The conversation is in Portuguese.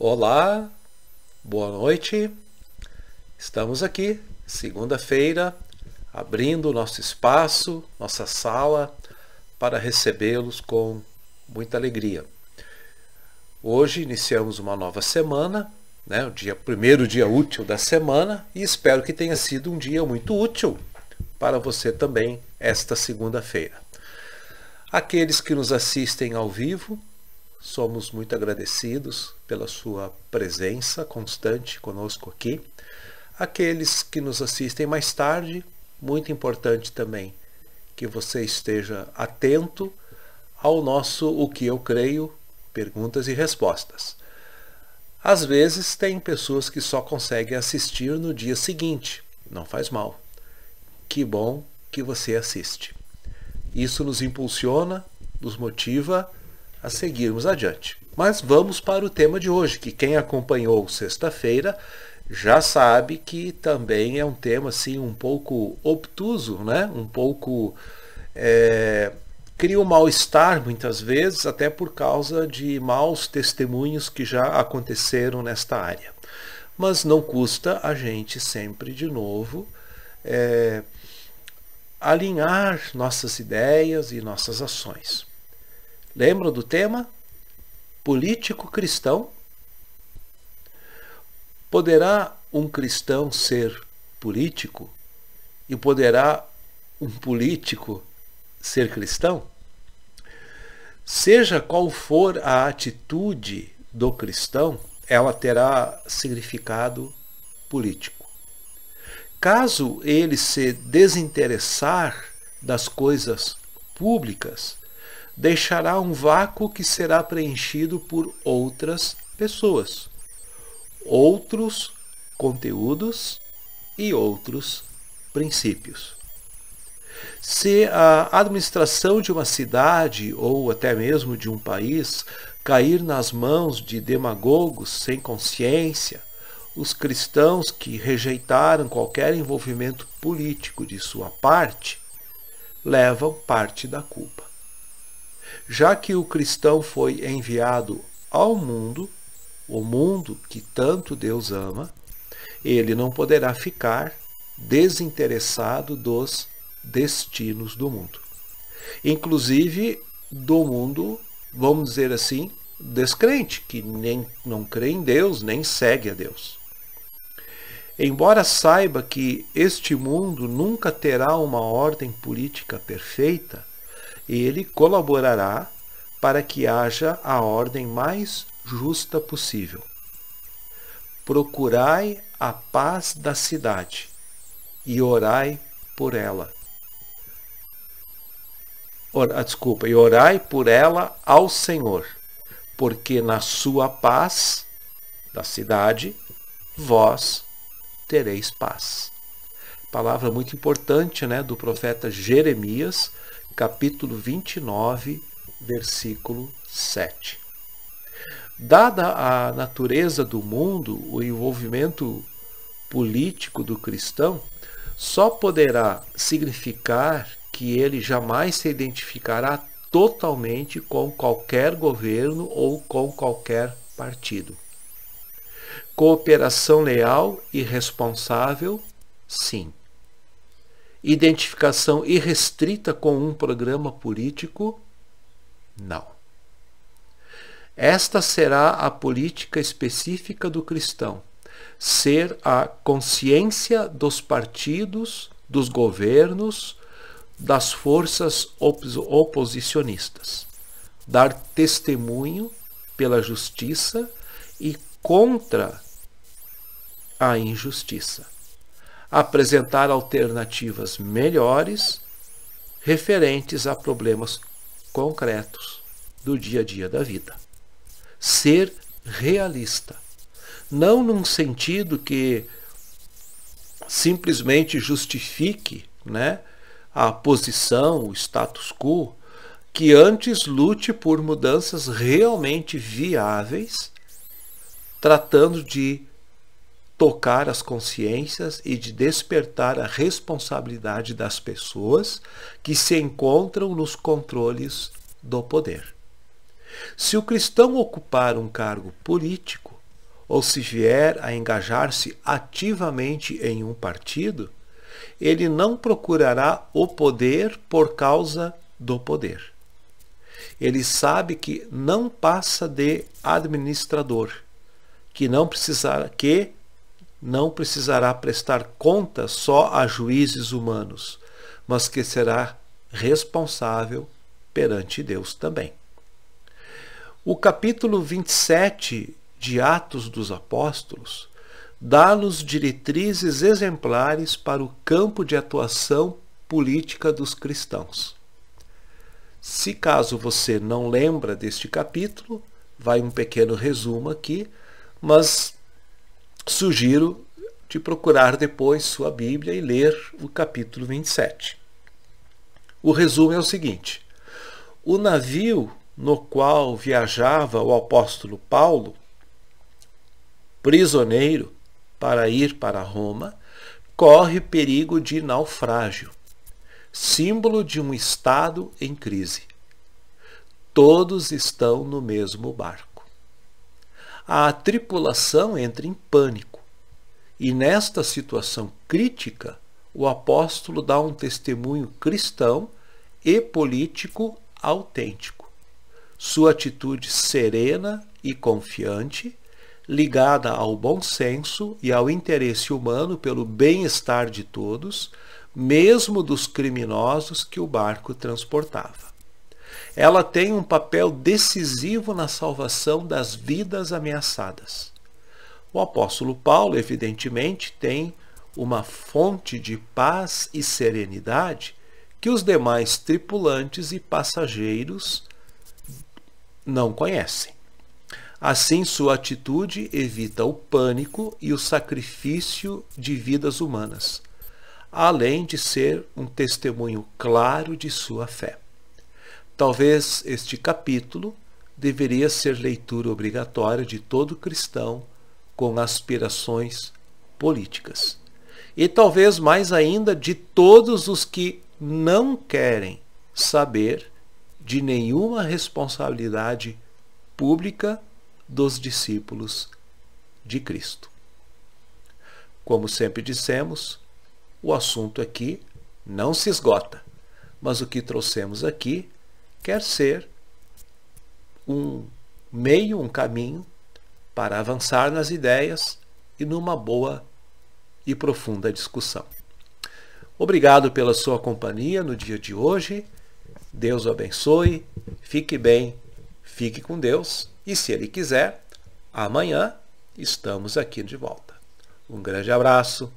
Olá, boa noite. Estamos aqui, segunda-feira, abrindo nosso espaço, nossa sala, para recebê-los com muita alegria. Hoje iniciamos uma nova semana, né, o dia, primeiro dia útil da semana, e espero que tenha sido um dia muito útil para você também esta segunda-feira. Aqueles que nos assistem ao vivo, Somos muito agradecidos pela sua presença constante conosco aqui. Aqueles que nos assistem mais tarde, muito importante também que você esteja atento ao nosso O que eu creio, perguntas e respostas. Às vezes tem pessoas que só conseguem assistir no dia seguinte, não faz mal. Que bom que você assiste. Isso nos impulsiona, nos motiva a seguirmos adiante. Mas vamos para o tema de hoje, que quem acompanhou sexta-feira já sabe que também é um tema assim um pouco obtuso, né? Um pouco é, cria um mal-estar muitas vezes, até por causa de maus testemunhos que já aconteceram nesta área. Mas não custa a gente sempre de novo é, alinhar nossas ideias e nossas ações. Lembram do tema? Político cristão? Poderá um cristão ser político? E poderá um político ser cristão? Seja qual for a atitude do cristão, ela terá significado político. Caso ele se desinteressar das coisas públicas, deixará um vácuo que será preenchido por outras pessoas, outros conteúdos e outros princípios. Se a administração de uma cidade ou até mesmo de um país cair nas mãos de demagogos sem consciência, os cristãos que rejeitaram qualquer envolvimento político de sua parte levam parte da culpa já que o cristão foi enviado ao mundo, o mundo que tanto Deus ama, ele não poderá ficar desinteressado dos destinos do mundo. Inclusive do mundo, vamos dizer assim, descrente, que nem não crê em Deus, nem segue a Deus. Embora saiba que este mundo nunca terá uma ordem política perfeita, ele colaborará para que haja a ordem mais justa possível. Procurai a paz da cidade e orai por ela. Or, ah, desculpa, e orai por ela ao Senhor, porque na sua paz da cidade vós tereis paz. Palavra muito importante, né, do profeta Jeremias, capítulo 29, versículo 7. Dada a natureza do mundo, o envolvimento político do cristão só poderá significar que ele jamais se identificará totalmente com qualquer governo ou com qualquer partido. Cooperação leal e responsável, sim identificação irrestrita com um programa político? Não. Esta será a política específica do cristão, ser a consciência dos partidos, dos governos, das forças oposicionistas, dar testemunho pela justiça e contra a injustiça apresentar alternativas melhores referentes a problemas concretos do dia a dia da vida. Ser realista, não num sentido que simplesmente justifique né, a posição, o status quo, que antes lute por mudanças realmente viáveis, tratando de tocar as consciências e de despertar a responsabilidade das pessoas que se encontram nos controles do poder. Se o cristão ocupar um cargo político, ou se vier a engajar-se ativamente em um partido, ele não procurará o poder por causa do poder. Ele sabe que não passa de administrador, que não precisará que não precisará prestar conta só a juízes humanos, mas que será responsável perante Deus também. O capítulo 27 de Atos dos Apóstolos dá-nos diretrizes exemplares para o campo de atuação política dos cristãos. Se caso você não lembra deste capítulo, vai um pequeno resumo aqui, mas sugiro de procurar depois sua Bíblia e ler o capítulo 27. O resumo é o seguinte: o navio no qual viajava o apóstolo Paulo, prisioneiro para ir para Roma, corre perigo de naufrágio, símbolo de um estado em crise. Todos estão no mesmo barco a tripulação entra em pânico. E nesta situação crítica, o apóstolo dá um testemunho cristão e político autêntico. Sua atitude serena e confiante, ligada ao bom senso e ao interesse humano pelo bem-estar de todos, mesmo dos criminosos que o barco transportava. Ela tem um papel decisivo na salvação das vidas ameaçadas. O apóstolo Paulo, evidentemente, tem uma fonte de paz e serenidade que os demais tripulantes e passageiros não conhecem. Assim, sua atitude evita o pânico e o sacrifício de vidas humanas, além de ser um testemunho claro de sua fé. Talvez este capítulo deveria ser leitura obrigatória de todo cristão com aspirações políticas. E talvez mais ainda de todos os que não querem saber de nenhuma responsabilidade pública dos discípulos de Cristo. Como sempre dissemos, o assunto aqui não se esgota, mas o que trouxemos aqui quer ser um meio, um caminho para avançar nas ideias e numa boa e profunda discussão. Obrigado pela sua companhia no dia de hoje. Deus o abençoe. Fique bem, fique com Deus e, se Ele quiser, amanhã estamos aqui de volta. Um grande abraço.